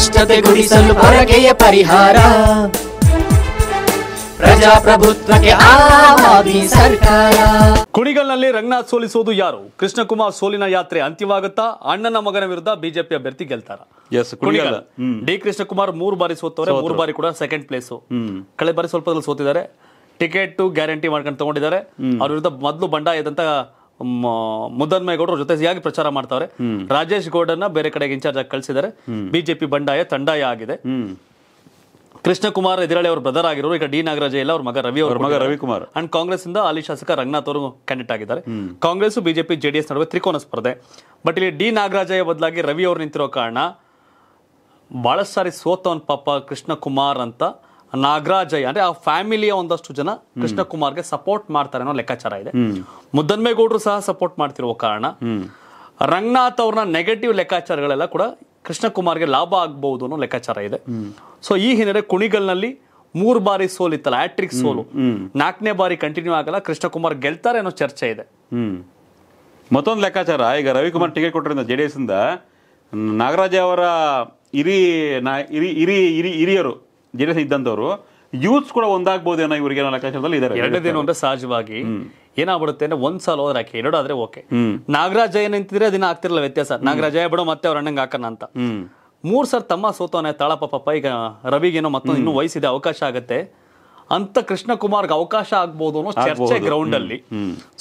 ಕಷ್ಟತೆ ಗುಡಿಸಲು ಹೊರಗೆಯ ಪರಿಹಾರ ಪ್ರಜಾಪ್ರಭುತ್ವಕ್ಕೆ ಸರ್ಕಾರ ಕುಣಿಗಲ್ನಲ್ಲಿ ರಂಗನಾಥ್ ಸೋಲಿಸುವುದು ಯಾರು ಕುಮಾರ್ ಸೋಲಿನ ಯಾತ್ರೆ ಅಂತ್ಯವಾಗುತ್ತಾ ಅಣ್ಣನ ಮಗನ ವಿರುದ್ಧ ಬಿಜೆಪಿ ಅಭ್ಯರ್ಥಿ ಗೆಲ್ತಾರ ಕುಣಿಗಲ್ ಡಿ ಕೃಷ್ಣಕುಮಾರ್ ಮೂರು ಬಾರಿ ಸೋತವ್ರೆ ಮೂರು ಬಾರಿ ಕೂಡ ಸೆಕೆಂಡ್ ಪ್ಲೇಸ್ ಕಳೆ ಬಾರಿ ಸ್ವಲ್ಪ ಸೋತಿದ್ದಾರೆ ಟಿಕೆಟ್ ಗ್ಯಾರಂಟಿ ಮಾಡ್ಕೊಂಡು ತಗೊಂಡಿದ್ದಾರೆ ಅವ್ರ ವಿರುದ್ಧ ಮೊದಲು ಬಂಡಾಯದಂತ ಜೊತೆ ಜೊತೆಯಾಗಿ ಪ್ರಚಾರ ಮಾಡ್ತಾವ್ರೆ ರಾಜೇಶ್ ಗೌಡನ್ನ ಬೇರೆ ಕಡೆಗೆ ಇನ್ಚಾರ್ಜ್ ಆಗಿ ಕಳಿಸಿದ್ದಾರೆ ಬಿಜೆಪಿ ಬಂಡಾಯ ತಂಡಾಯ ಆಗಿದೆ ಕುಮಾರ್ ಎದಿರಾಳಿ ಅವ್ರ ಬ್ರದರ್ ಆಗಿರೋರು ಈಗ ಡಿ ನಾಗರಾಜ ಇಲ್ಲ ಅವ್ರ ಮಗ ರವಿ ಅವರ ಮಗ ರವಿಕುಮಾರ್ ಅಂಡ್ ಕಾಂಗ್ರೆಸ್ ಇಂದ ಅಲ್ಲಿ ಶಾಸಕ ರಂಗನಾಥ್ ಅವರು ಕ್ಯಾಂಡಿಡೇಟ್ ಆಗಿದ್ದಾರೆ ಕಾಂಗ್ರೆಸ್ ಬಿಜೆಪಿ ಜೆಡಿಎಸ್ ನಡುವೆ ತ್ರಿಕೋನ ಸ್ಪರ್ಧೆ ಬಟ್ ಇಲ್ಲಿ ಡಿ ನಾಗರಾಜಯ ಬದಲಾಗಿ ರವಿ ಅವರು ನಿಂತಿರೋ ಕಾರಣ ಬಹಳ ಸಾರಿ ಸೋತವನ್ ಪಾಪ ಕೃಷ್ಣಕುಮಾರ್ ಅಂತ ನಾಗರಾಜಯ್ಯ ಅಂದ್ರೆ ಆ ಫ್ಯಾಮಿಲಿಯ ಒಂದಷ್ಟು ಜನ ಗೆ ಸಪೋರ್ಟ್ ಮಾಡ್ತಾರೆ ಅನ್ನೋ ಲೆಕ್ಕಾಚಾರ ಇದೆ ಮುದ್ದನ್ಮೇಗೌಡರು ಸಹ ಸಪೋರ್ಟ್ ಮಾಡ್ತಿರುವ ಕಾರಣ ರಂಗನಾಥ್ ಅವ್ರನ್ನ ನೆಗೆಟಿವ್ ಲೆಕ್ಕಾಚಾರಗಳೆಲ್ಲ ಕೂಡ ಗೆ ಲಾಭ ಆಗಬಹುದು ಅನ್ನೋ ಲೆಕ್ಕಾಚಾರ ಇದೆ ಸೊ ಈ ಹಿನ್ನೆಲೆ ಕುಣಿಗಲ್ನಲ್ಲಿ ಮೂರು ಬಾರಿ ಸೋಲಿತ್ತಲ್ಲ ಇತ್ತಲ್ಲ ಹ್ಯಾಟ್ರಿಕ್ ಸೋಲು ನಾಲ್ಕನೇ ಬಾರಿ ಕಂಟಿನ್ಯೂ ಆಗಲ್ಲ ಕುಮಾರ್ ಗೆಲ್ತಾರೆ ಅನ್ನೋ ಚರ್ಚೆ ಇದೆ ಮತ್ತೊಂದು ಲೆಕ್ಕಾಚಾರ ಈಗ ರವಿಕುಮಾರ್ ಟಿಕೆಟ್ ಕೊಟ್ರಿಂದ ಜೆಡಿಎಸ್ ಇಂದ ನಾಗರಾಜ ಅವರ ಇರಿ ಇರಿ ಇರಿ ಇರಿ ಹಿರಿಯರು ಜೆಡಿಎಸ್ ಡಿ ಇದ್ದಂಥವ್ರು ಯೂತ್ಸ್ ಕೂಡ ಏನೋ ಇವರಿಗೆ ಅನ್ನೋ ಲೆಕ್ಕಾಚಾರದಲ್ಲಿ ಇದ್ದಾರೆ ಎರಡನೇದೇನು ಅಂದ್ರೆ ಸಹಜವಾಗಿ ಏನಾಗ್ಬಿಡುತ್ತೆ ಅಂದ್ರೆ ಒಂದ್ ಸಾಲ ಹೋದ್ರೆ ಹಾಕಿ ಎರಡು ಓಕೆ ನಾಗರಾಜ ಏನಂತಿದ್ರೆ ನಿಂತಿದ್ರೆ ಆಗ್ತಿರಲ್ಲ ವ್ಯತ್ಯಾಸ ನಾಗರಾಜ ಬಿಡೋ ಮತ್ತೆ ಅವ್ರ ಅಣ್ಣಂಗೆ ಹಾಕೋಣ ಅಂತ ಮೂರ್ ಸರ್ ತಮ್ಮ ಸೋತವನೇ ತಾಳಪ್ಪ ಪಾಪ ಈಗ ರವಿಗೇನೋ ಮತ್ತೊಂದು ಇನ್ನೂ ವಯಸ್ಸಿದೆ ಅವಕಾಶ ಆಗತ್ತೆ ಅಂತ ಕೃಷ್ಣ ಕುಮಾರ್ ಅವಕಾಶ ಆಗ್ಬೋದು ಅನ್ನೋ ಚರ್ಚೆ ಗ್ರೌಂಡ್ ಅಲ್ಲಿ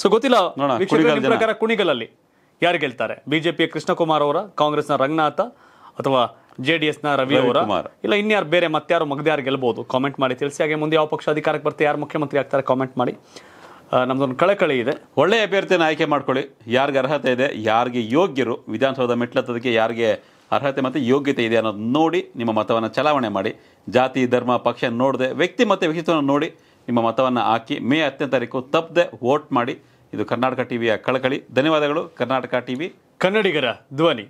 ಸೊ ಗೊತ್ತಿಲ್ಲ ಪ್ರಕಾರ ಕುಣಿಗಲಲ್ಲಿ ಯಾರು ಗೆಲ್ತಾರೆ ಬಿಜೆಪಿಯ ಕೃಷ್ಣ ಕುಮಾರ್ ಅವರ ಕಾಂಗ್ರೆಸ್ನ ರಂಗನಾಥ ಅಥವಾ ಜೆ ಡಿ ರವಿ ಅವರ ಇಲ್ಲ ಇನ್ಯಾರು ಬೇರೆ ಮತ್ತಾರು ಯಾರು ಗೆಲ್ಬಹುದು ಕಾಮೆಂಟ್ ಮಾಡಿ ತಿಳಿಸಿ ಹಾಗೆ ಮುಂದೆ ಯಾವ ಪಕ್ಷ ಅಧಿಕಾರಕ್ಕೆ ಬರ್ತಾರೆ ಯಾರು ಮುಖ್ಯಮಂತ್ರಿ ಆಗ್ತಾರೆ ಕಾಮೆಂಟ್ ಮಾಡಿ ನಮ್ದೊಂದು ಕಳಕಳಿ ಇದೆ ಒಳ್ಳೆಯ ಅಭ್ಯರ್ಥಿಯನ್ನು ಆಯ್ಕೆ ಮಾಡ್ಕೊಳ್ಳಿ ಯಾರಿಗೆ ಅರ್ಹತೆ ಇದೆ ಯಾರಿಗೆ ಯೋಗ್ಯರು ವಿಧಾನಸೌಧ ಮೆಟ್ಲತ್ತದಕ್ಕೆ ಯಾರಿಗೆ ಅರ್ಹತೆ ಮತ್ತು ಯೋಗ್ಯತೆ ಇದೆ ಅನ್ನೋದು ನೋಡಿ ನಿಮ್ಮ ಮತವನ್ನು ಚಲಾವಣೆ ಮಾಡಿ ಜಾತಿ ಧರ್ಮ ಪಕ್ಷ ನೋಡದೆ ವ್ಯಕ್ತಿ ಮತ್ತು ವ್ಯಕ್ತಿತ್ವವನ್ನು ನೋಡಿ ನಿಮ್ಮ ಮತವನ್ನು ಹಾಕಿ ಮೇ ಹತ್ತನೇ ತಾರೀಕು ತಪ್ಪದೆ ವೋಟ್ ಮಾಡಿ ಇದು ಕರ್ನಾಟಕ ಟಿವಿಯ ಕಳಕಳಿ ಧನ್ಯವಾದಗಳು ಕರ್ನಾಟಕ ಟಿವಿ ಕನ್ನಡಿಗರ ಧ್ವನಿ